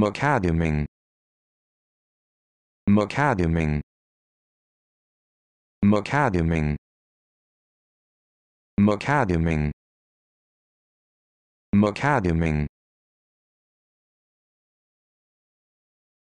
macadaming macadaming macadaming macadaming macadaming